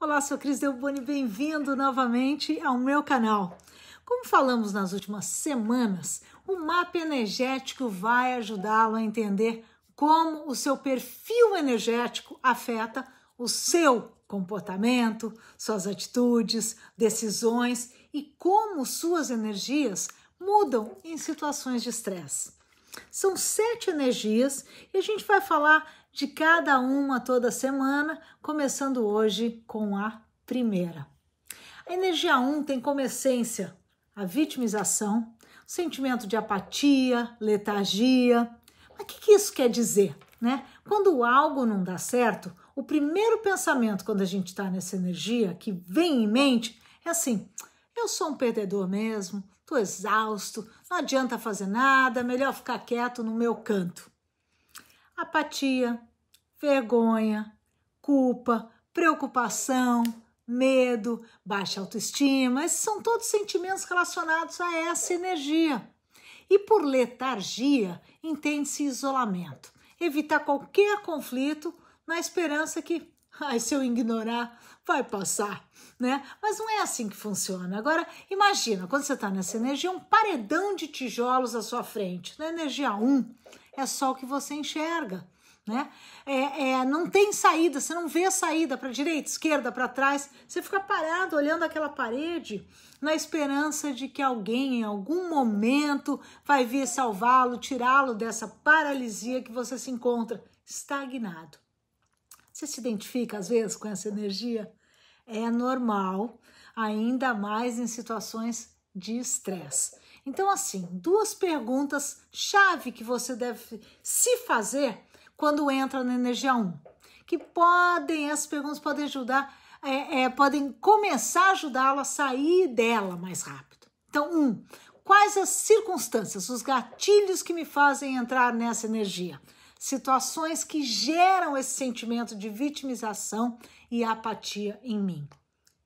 Olá, sou Cris Delboni, bem-vindo novamente ao meu canal. Como falamos nas últimas semanas, o mapa energético vai ajudá-lo a entender como o seu perfil energético afeta o seu comportamento, suas atitudes, decisões e como suas energias mudam em situações de estresse. São sete energias e a gente vai falar de cada uma toda semana, começando hoje com a primeira. A energia 1 um tem como essência a vitimização, o sentimento de apatia, letargia. Mas o que, que isso quer dizer? Né? Quando algo não dá certo, o primeiro pensamento quando a gente está nessa energia que vem em mente é assim: eu sou um perdedor mesmo, tô exausto, não adianta fazer nada, melhor ficar quieto no meu canto. Apatia, vergonha, culpa, preocupação, medo, baixa autoestima. Esses são todos sentimentos relacionados a essa energia. E por letargia, entende-se isolamento. Evitar qualquer conflito na esperança que, ai, se eu ignorar, vai passar, né? Mas não é assim que funciona. Agora, imagina, quando você está nessa energia, um paredão de tijolos à sua frente. Na energia 1, um, é só o que você enxerga né? É, é, não tem saída, você não vê saída para direita, esquerda, para trás. Você fica parado olhando aquela parede na esperança de que alguém em algum momento vai vir salvá-lo, tirá-lo dessa paralisia que você se encontra estagnado. Você se identifica às vezes com essa energia? É normal, ainda mais em situações de estresse. Então, assim, duas perguntas chave que você deve se fazer quando entra na energia 1. Que podem, essas perguntas podem ajudar, é, é, podem começar a ajudá-lo a sair dela mais rápido. Então, um, quais as circunstâncias, os gatilhos que me fazem entrar nessa energia? Situações que geram esse sentimento de vitimização e apatia em mim.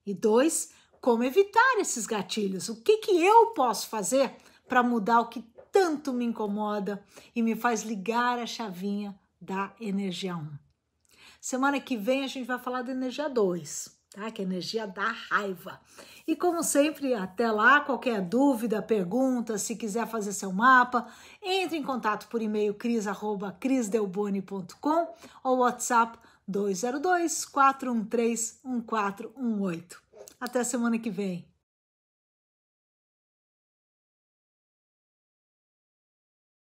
E dois, como evitar esses gatilhos? O que, que eu posso fazer para mudar o que tanto me incomoda e me faz ligar a chavinha da energia 1. Semana que vem a gente vai falar da energia 2, tá? Que é a energia da raiva. E como sempre, até lá, qualquer dúvida, pergunta, se quiser fazer seu mapa, entre em contato por e-mail cris@crisdelboni.com ou WhatsApp 202 413 1418. Até semana que vem.